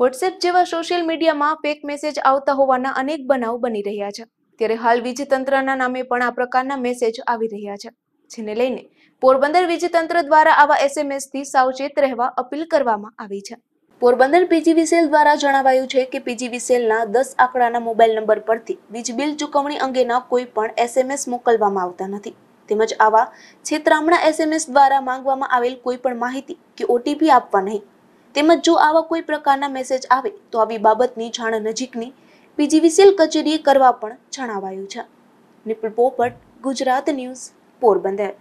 WhatsApp જેવા social મીડિયામાં fake message આવતા હોવાના અનેક બનાવ બની રહ્યા છે ત્યારે હાલ વીજતંત્રના નામે પણ આ પ્રકારના મેસેજ આવી રહ્યા છે જેને લઈને પોરબંદર વીજતંત્ર દ્વારા આવા એસએમએસથી સાવચેત રહેવા અપીલ કરવામાં આવી છે પોરબંદર પીજીવીસેલ દ્વારા જણાવાયું છે કે પીજીવીસેલના દસ આંકડાના મોબાઈલ નંબર પરથી વીજ બિલ ચૂકવણી અંગેના કોઈ પણ એસએમએસ મોકલવામાં આવતા નથી તેમજ આવા છેતરામણા એસએમએસ દ્વારા માંગવામાં આવેલ કોઈ પણ માહિતી કે ઓટીપી આપવા નહીં તેમજ જો આવા કોઈ પ્રકારના મેસેજ આવે તો આવી બાબતની જાણ નજીકની પીજીવીસીએલ કચેરીએ કરવા પણ જણાવાયું છે નિપુલ પોપટ ગુજરાત ન્યૂઝ પોરબંદર